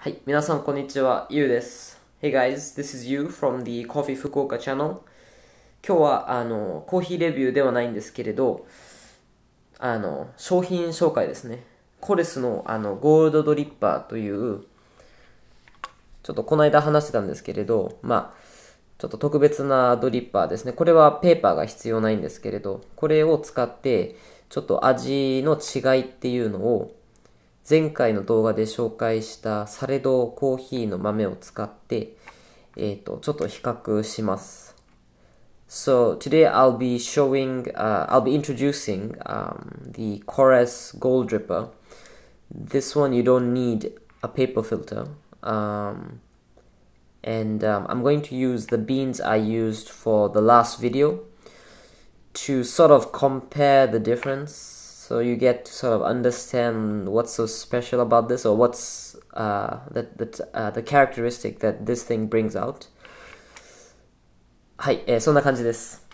はい、皆さんこんにちは、ゆうです。Hey guys, this is you from the Coffee 福岡 channel. 今日はあのコーヒーレビューではないんですけれど、あの商品紹介ですね。コレスのあのゴールドドリッパーという、ちょっとこの間話してたんですけれど、まあ、ちょっと特別なドリッパーですね。これはペーパーが必要ないんですけれど、これを使って、ちょっと味の違いっていうのを前回の動画で紹介したサレドコーヒーの豆を使って、えっ、ー、と、ちょっと比較します。So today I'll be showing, uh, I'll be introducing um, the Chorus Gold Dripper. This one you don't need a paper filter. Um, and um, I'm going to use the beans I used for the last video to sort of compare the difference so you get to sort of understand what's so special about this or what's uh, that, that uh, the characteristic that this thing brings out はい、えー、そんな感じです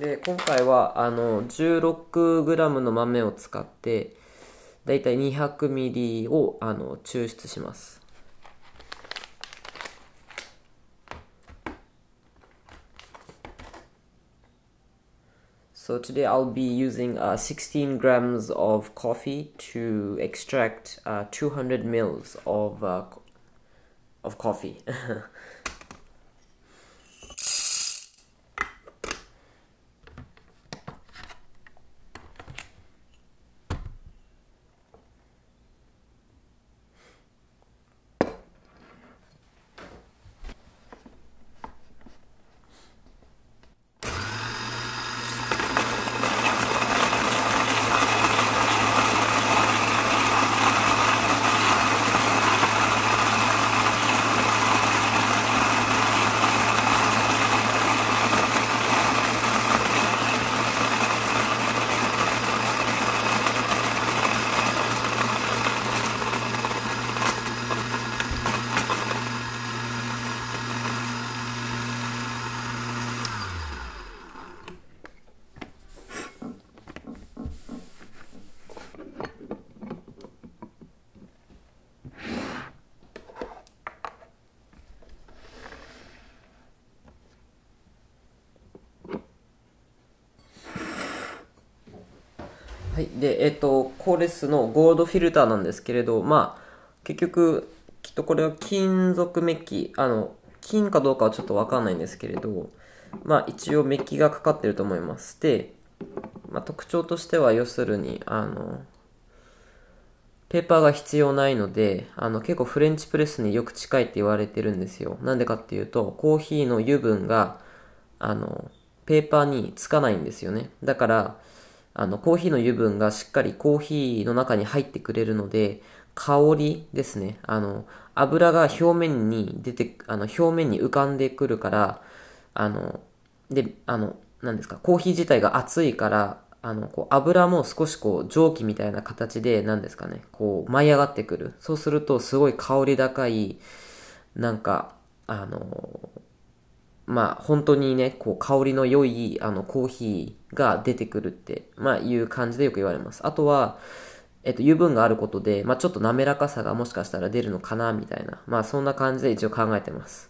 で今回はあの 16g の豆を使ってだいたい 200ml をあの抽出します So today I'll be using uh, 16 grams of coffee to extract uh, 200 mils of, uh, of coffee. はい、で、えっ、ー、と、コーレスのゴールドフィルターなんですけれど、まあ、結局、きっとこれは金属メッキ、あの、金かどうかはちょっとわかんないんですけれど、まあ、一応メッキがかかってると思います。で、まあ、特徴としては、要するに、あの、ペーパーが必要ないので、あの、結構フレンチプレスによく近いって言われてるんですよ。なんでかっていうと、コーヒーの油分が、あの、ペーパーにつかないんですよね。だから、あの、コーヒーの油分がしっかりコーヒーの中に入ってくれるので、香りですね。あの、油が表面に出て、あの、表面に浮かんでくるから、あの、で、あの、何ですか、コーヒー自体が熱いから、あの、こう、油も少しこう、蒸気みたいな形で、何ですかね、こう、舞い上がってくる。そうすると、すごい香り高い、なんか、あの、まあ、本当にね、こう、香りの良い、あの、コーヒーが出てくるって、まあ、いう感じでよく言われます。あとは、えっと、油分があることで、まあ、ちょっと滑らかさがもしかしたら出るのかな、みたいな。まあ、そんな感じで一応考えてます。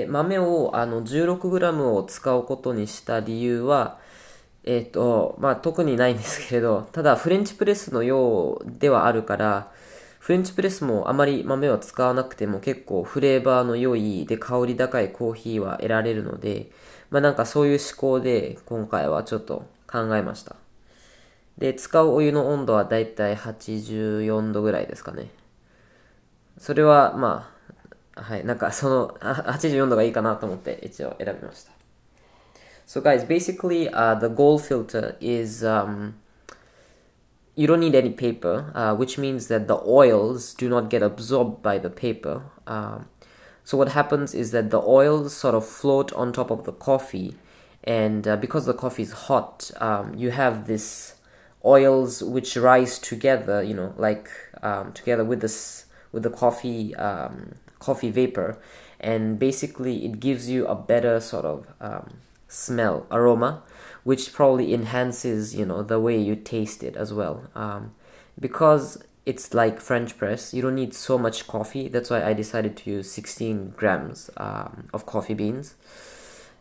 で豆をあの 16g を使うことにした理由はえっ、ー、とまあ特にないんですけれどただフレンチプレスのようではあるからフレンチプレスもあまり豆は使わなくても結構フレーバーの良いで香り高いコーヒーは得られるのでまあなんかそういう思考で今回はちょっと考えましたで使うお湯の温度はだいたい84度ぐらいですかねそれはまあはいなんかその84度がいいかなと思って一応選びました So guys, basically uh, the gold filter is you don't need any paper, uh, which means that the oils do not get absorbed by the paper. Um, so what happens is that the oils sort of float on top of the coffee, and uh, because the coffee is hot, um, you have this oils which rise together, you know, like um, together with this with the coffee um, coffee vapor and basically it gives you a better sort of um, smell aroma which probably enhances you know the way you taste it as well um, because it's like french press you don't need so much coffee that's why i decided to use 16 grams um, of coffee beans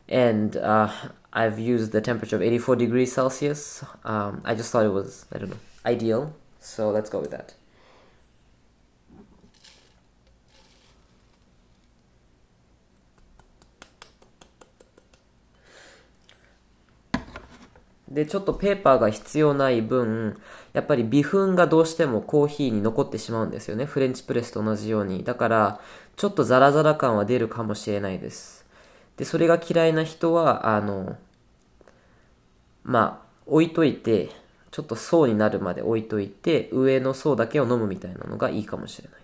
and uh, i've used the temperature of 84 degrees celsius um, i just thought it was i don't know ideal so let's go with that で、ちょっとペーパーが必要ない分、やっぱり微粉がどうしてもコーヒーに残ってしまうんですよね。フレンチプレスと同じように。だから、ちょっとザラザラ感は出るかもしれないです。で、それが嫌いな人は、あの、まあ、置いといて、ちょっと層になるまで置いといて、上の層だけを飲むみたいなのがいいかもしれない。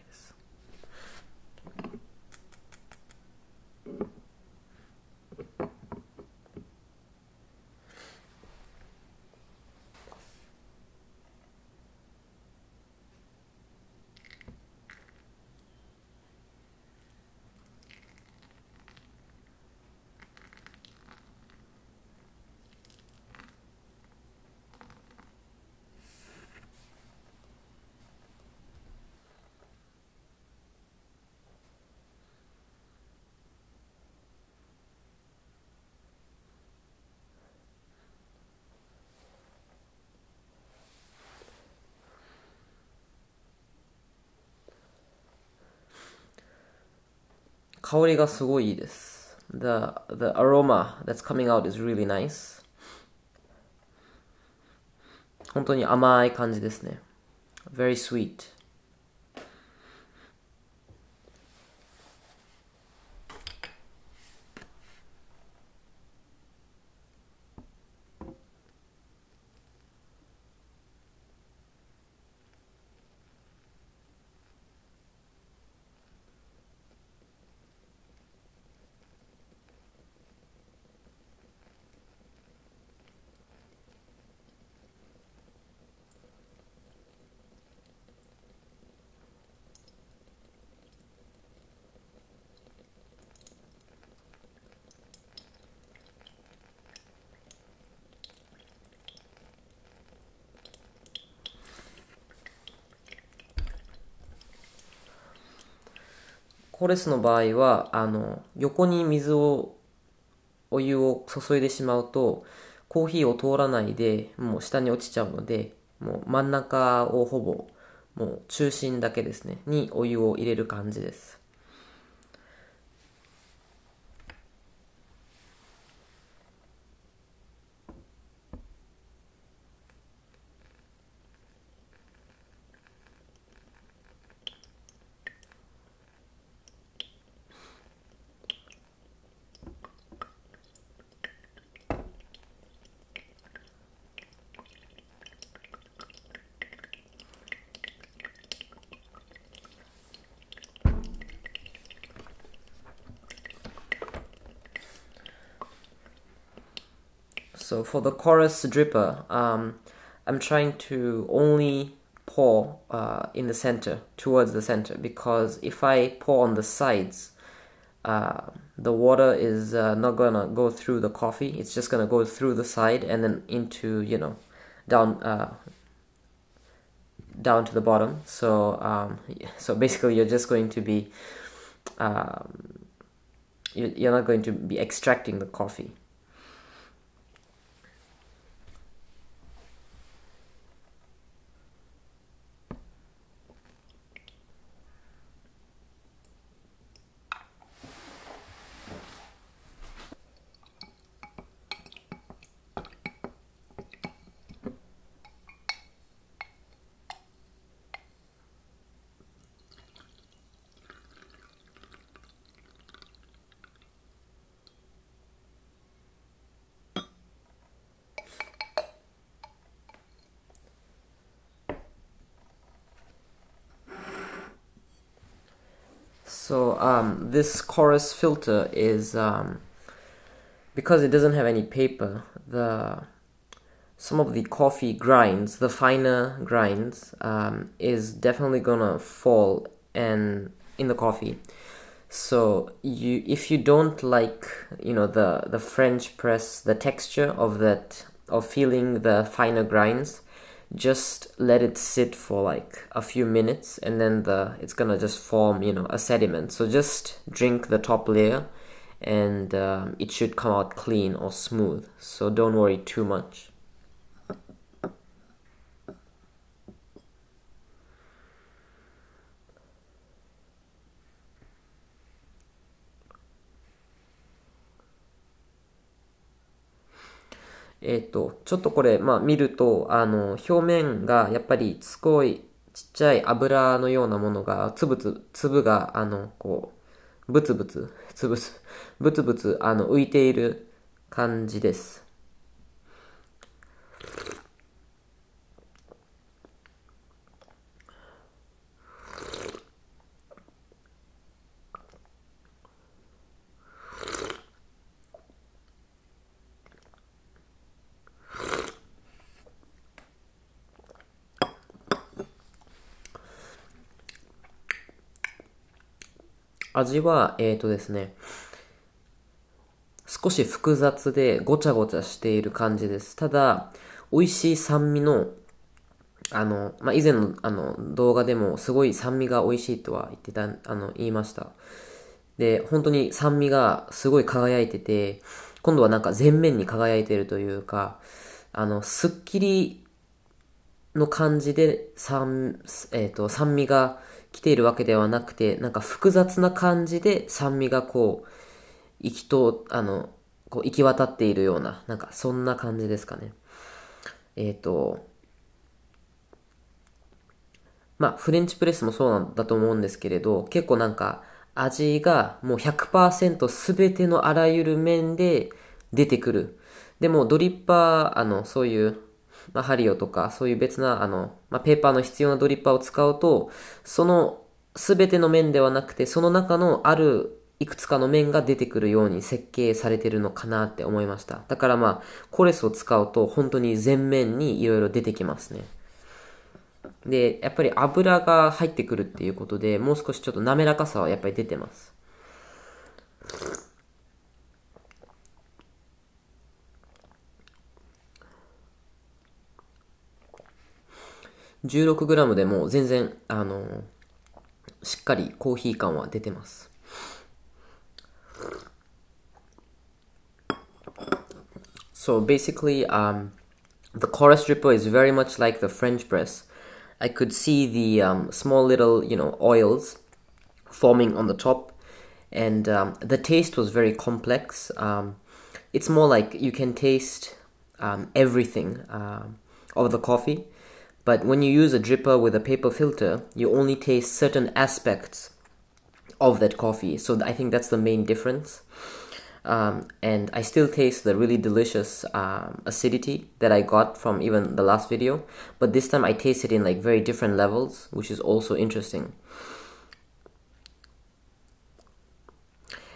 香りがすごいいいです。The, the aroma that's coming out is really nice. 本当に甘い感じですね。Very sweet. コレスの場合は、あの、横に水を、お湯を注いでしまうと、コーヒーを通らないで、もう下に落ちちゃうので、もう真ん中をほぼ、もう中心だけですね、にお湯を入れる感じです。So for the chorus dripper, um, I'm trying to only pour uh, in the center, towards the center, because if I pour on the sides, uh, the water is uh, not gonna go through the coffee. It's just gonna go through the side and then into you know down uh, down to the bottom. So um, so basically, you're just going to be um, you're not going to be extracting the coffee. So um, this chorus filter is um, because it doesn't have any paper. The some of the coffee grinds, the finer grinds, um, is definitely gonna fall and in the coffee. So you, if you don't like, you know, the the French press, the texture of that, of feeling the finer grinds, just let it sit for like a few minutes and then the it's gonna just form you know a sediment so just drink the top layer and um, it should come out clean or smooth so don't worry too much えっ、ー、と、ちょっとこれ、まあ見ると、あの、表面がやっぱりすごいちっちゃい油のようなものが、つぶつ、粒が、あの、こう、ぶつぶつ、つぶつ、ぶつぶつ、あの、浮いている感じです。味は、えっ、ー、とですね、少し複雑でごちゃごちゃしている感じです。ただ、美味しい酸味の、あの、まあ、以前のあの動画でもすごい酸味が美味しいとは言ってた、あの、言いました。で、本当に酸味がすごい輝いてて、今度はなんか全面に輝いてるというか、あの、すっきりの感じで酸、えっ、ー、と、酸味が来ているわけではなくて、なんか複雑な感じで酸味がこう、行きと、あの、こう行き渡っているような、なんかそんな感じですかね。えっ、ー、と、まあ、フレンチプレスもそうなんだと思うんですけれど、結構なんか味がもう100%すべてのあらゆる面で出てくる。でもドリッパー、あの、そういうまあ、ハリオとか、そういう別な、あの、まあ、ペーパーの必要なドリッパーを使うと、その全ての面ではなくて、その中のあるいくつかの面が出てくるように設計されてるのかなって思いました。だからまあ、コレスを使うと本当に全面に色々出てきますね。で、やっぱり油が入ってくるっていうことで、もう少しちょっと滑らかさはやっぱり出てます。16g でも全然、あのー、しっかりコーヒー感は出てます。So basically, um, the chorus dripper is very much like the French press. I could see the um, small little, you know, oils forming on the top, and um, the taste was very complex. it's more like you can taste everything of the coffee. But when you use a dripper with a paper filter, you only taste certain aspects of that coffee. So I think that's the main difference. Um, and I still taste the really delicious um, acidity that I got from even the last video, but this time I taste it in like very different levels, which is also interesting.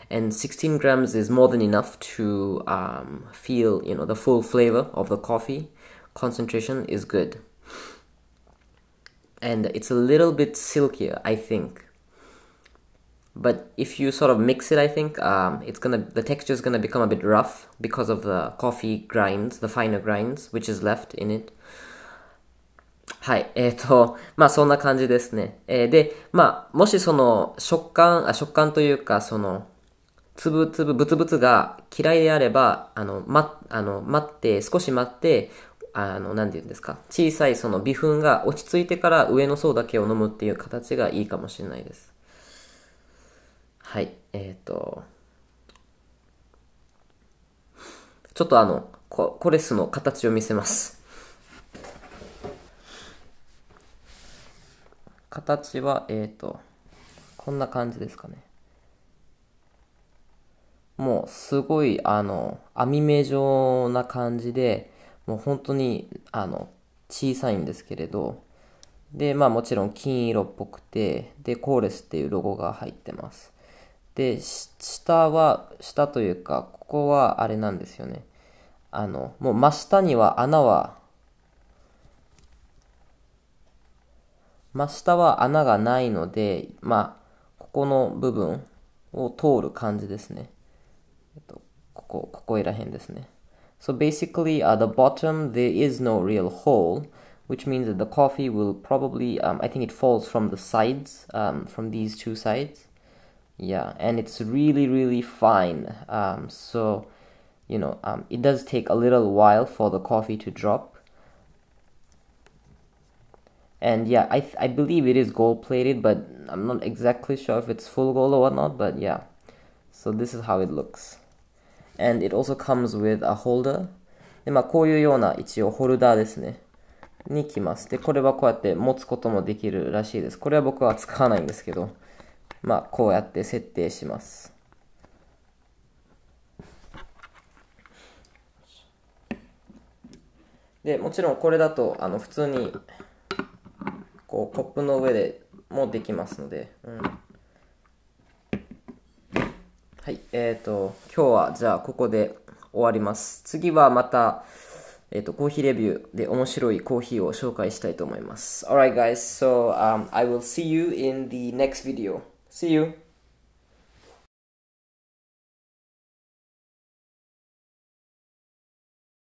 And 16 grams is more than enough to um, feel, you know, the full flavor of the coffee. Concentration is good. and it's a little bit silkier, I think. But if you sort of mix it, I think um, it's gonna the texture is gonna become a bit rough because of the coffee grinds, the finer grinds which is left in it. はい。えっ、ー、と、まあそんな感じですね。えー、で、まあもしその食感、あ食感というかそのつぶつぶ、ぶつぶつが嫌いであれば、あの、ま、あの、待って、少し待って、あの、なんて言うんですか、小さいその微粉が落ち着いてから上の層だけを飲むっていう形がいいかもしれないです。はい、えっ、ー、と、ちょっとあの、ココレスの形を見せます。形は、えっ、ー、と、こんな感じですかね。もうすごいあの網目状な感じでもう本当にあの小さいんですけれどでまあもちろん金色っぽくてでコーレスっていうロゴが入ってますで下は下というかここはあれなんですよねあのもう真下には穴は真下は穴がないのでまあここの部分を通る感じですね、えっと、ここここいらへんですね So basically at the bottom there is no real hole which means that the coffee will probably, um, I think it falls from the sides, um, from these two sides. Yeah, and it's really, really fine. Um, so, you know, um, it does take a little while for the coffee to drop. And yeah, I, I believe it is gold plated, but I'm not exactly sure if it's full gold or whatnot, but yeah. So this is how it looks. and it also comes with a holder で、まあ、こういうような一応ホルダーですね。に来ます。で、これはこうやって持つこともできるらしいです。これは僕は使わないんですけど、まあ、こうやって設定します。で、もちろんこれだと、あの、普通に、こう、コップの上でもできますので、うん。えっ、ー、と、今日はじゃあここで終わります。次はまた、えっ、ー、と、コーヒーレビューで面白いコーヒーを紹介したいと思います。Alright guys, so、um, I will see you in the next video. See you!